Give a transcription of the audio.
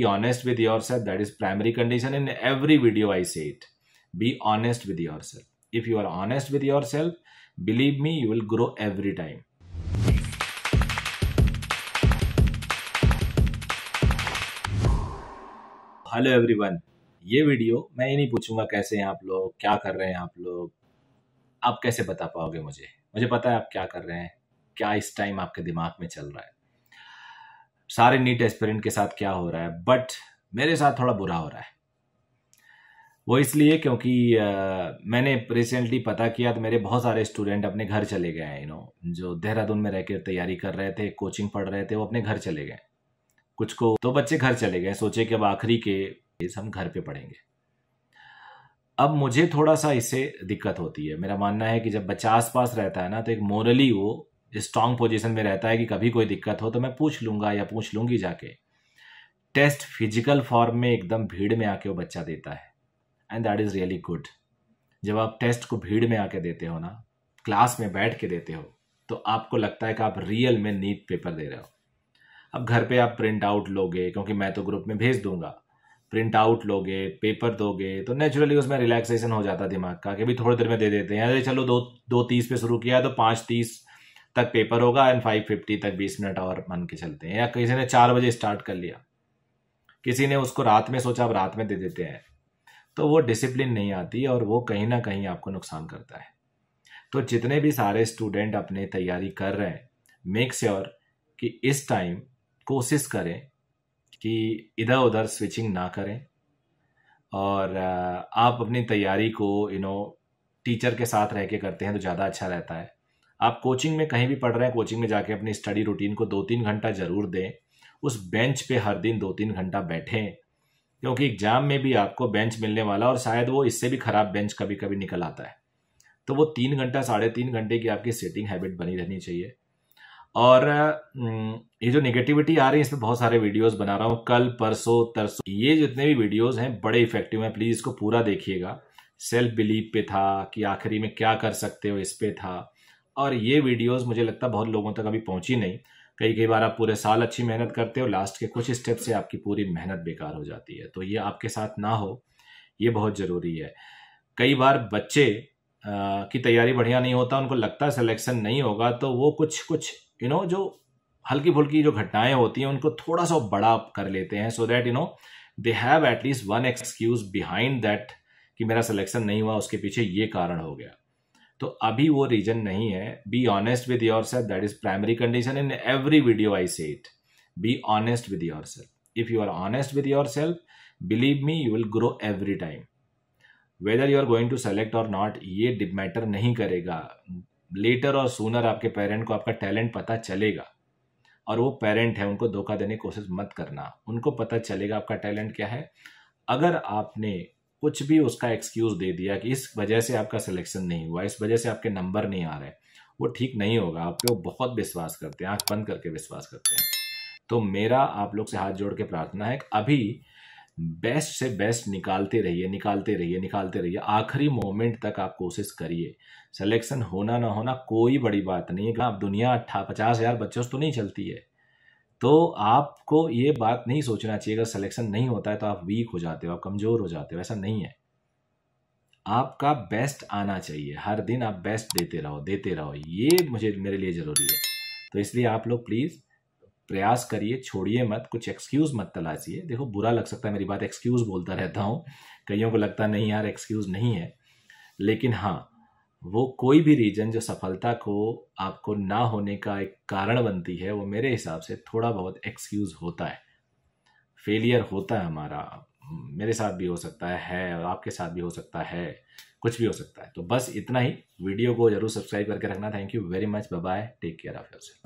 be honest with yourself that is primary condition in every video i say it be honest with yourself if you are honest with yourself believe me you will grow every time hello everyone ये video मैं ये नहीं पूछूंगा कैसे हैं आप लोग क्या कर रहे हैं आप लोग आप कैसे बता पाओगे मुझे मुझे पता है आप क्या कर रहे हैं क्या इस टाइम आपके दिमाग में चल रहा है सारे नीट एस्पिरेंट के साथ क्या हो रहा है बट मेरे साथ थोड़ा बुरा हो रहा है वो इसलिए क्योंकि आ, मैंने रिसेंटली पता किया तो मेरे बहुत सारे स्टूडेंट अपने घर चले गए हैं यू नो जो देहरादून में रहकर तैयारी कर रहे थे कोचिंग पढ़ रहे थे वो अपने घर चले गए कुछ को तो बच्चे घर चले गए सोचे कि अब आखिरी के हम घर पे पढ़ेंगे अब मुझे थोड़ा सा इससे दिक्कत होती है मेरा मानना है कि जब बच्चा आसपास रहता है ना तो एक मोरली वो स्ट्रांग पोजीशन में रहता है कि कभी कोई दिक्कत हो तो मैं पूछ लूंगा या पूछ लूंगी जाके टेस्ट फिजिकल फॉर्म में एकदम भीड़ में आके वो बच्चा देता है and that is really good जब आप टेस्ट को भीड़ में आके देते हो ना क्लास में बैठ के देते हो तो आपको लगता है कि आप रियल में नीट पेपर दे रहे हो अब घर पे आप प्रिंट आउट लोगे क्योंकि मैं तो ग्रुप में भेज दूंगा प्रिंट आउट लोगे पेपर दोगे तो नेचुरली उसमें रिलैक्सेशन हो जाता दिमाग का कि भी थोड़ी देर में दे देते हैं अरे चलो दो दो तीस पे शुरू किया तो पाँच तीस तक पेपर होगा एंड फाइव फिफ्टी तक बीस मिनट और मान के चलते हैं या किसी ने चार बजे स्टार्ट कर लिया किसी ने उसको रात में सोचा अब रात में दे देते हैं तो वो डिसिप्लिन नहीं आती और वो कहीं ना कहीं आपको नुकसान करता है तो जितने भी सारे स्टूडेंट अपने तैयारी कर रहे हैं मेक श्योर sure कि इस टाइम कोशिश करें कि इधर उधर स्विचिंग ना करें और आप अपनी तैयारी को यू नो टीचर के साथ रह के करते हैं तो ज़्यादा अच्छा रहता है आप कोचिंग में कहीं भी पढ़ रहे हैं कोचिंग में जाके अपनी स्टडी रूटीन को दो तीन घंटा जरूर दें उस बेंच पे हर दिन दो तीन घंटा बैठें क्योंकि एग्जाम में भी आपको बेंच मिलने वाला और शायद वो इससे भी खराब बेंच कभी कभी निकल आता है तो वो तीन घंटा साढ़े तीन घंटे की आपकी सेटिंग हैबिट बनी रहनी चाहिए और ये जो नेगेटिविटी आ रही है इसमें बहुत सारे वीडियोस बना रहा हूँ कल परसों तरसों ये जितने भी वीडियोस हैं बड़े इफेक्टिव हैं प्लीज़ इसको पूरा देखिएगा सेल्फ बिलीव पे था कि आखिरी में क्या कर सकते हो इस पे था और ये वीडियोस मुझे लगता है बहुत लोगों तक अभी पहुंची नहीं कई कई बार आप पूरे साल अच्छी मेहनत करते हो लास्ट के कुछ स्टेप से आपकी पूरी मेहनत बेकार हो जाती है तो ये आपके साथ ना हो ये बहुत ज़रूरी है कई बार बच्चे आ, की तैयारी बढ़िया नहीं होता उनको लगता है सिलेक्शन नहीं होगा तो वो कुछ कुछ यू नो जो हल्की फुल्की जो घटनाएं होती हैं उनको थोड़ा सा बड़ा कर लेते हैं so that you know they have at least one excuse behind that कि मेरा सिलेक्शन नहीं हुआ उसके पीछे ये कारण हो गया तो अभी वो रीजन नहीं है be honest with your self that is primary condition in every video I say it be honest with your self if you are honest with your self believe me you will grow every time whether you are going to select और not ये matter नहीं करेगा letter और sooner आपके parent को आपका talent पता चलेगा और वो पेरेंट है उनको धोखा देने की कोशिश मत करना उनको पता चलेगा आपका टैलेंट क्या है अगर आपने कुछ भी उसका एक्सक्यूज दे दिया कि इस वजह से आपका सिलेक्शन नहीं हुआ इस वजह से आपके नंबर नहीं आ रहे वो ठीक नहीं होगा आप लोग बहुत विश्वास करते हैं आंख बंद करके विश्वास करते हैं तो मेरा आप लोग से हाथ जोड़ के प्रार्थना है अभी बेस्ट से बेस्ट निकालते रहिए निकालते रहिए निकालते रहिए आखिरी मोमेंट तक आप कोशिश करिए सिलेक्शन होना ना होना कोई बड़ी बात नहीं है आप दुनिया अट्ठा पचास हजार बच्चों से तो नहीं चलती है तो आपको ये बात नहीं सोचना चाहिए अगर सिलेक्शन नहीं होता है तो आप वीक हो जाते हो आप कमज़ोर हो जाते हो ऐसा नहीं है आपका बेस्ट आना चाहिए हर दिन आप बेस्ट देते रहो देते रहो ये मुझे मेरे लिए ज़रूरी है तो इसलिए आप लोग प्लीज़ प्रयास करिए छोड़िए मत कुछ एक्सक्यूज़ मत तलाशिए देखो बुरा लग सकता है मेरी बात एक्सक्यूज़ बोलता रहता हूँ कईयों को लगता नहीं यार एक्सक्यूज़ नहीं है लेकिन हाँ वो कोई भी रीजन जो सफलता को आपको ना होने का एक कारण बनती है वो मेरे हिसाब से थोड़ा बहुत एक्सक्यूज होता है फेलियर होता है हमारा मेरे साथ भी हो सकता है और आपके साथ भी हो सकता है कुछ भी हो सकता है तो बस इतना ही वीडियो को जरूर सब्सक्राइब करके रखना thank you very much bye take care of your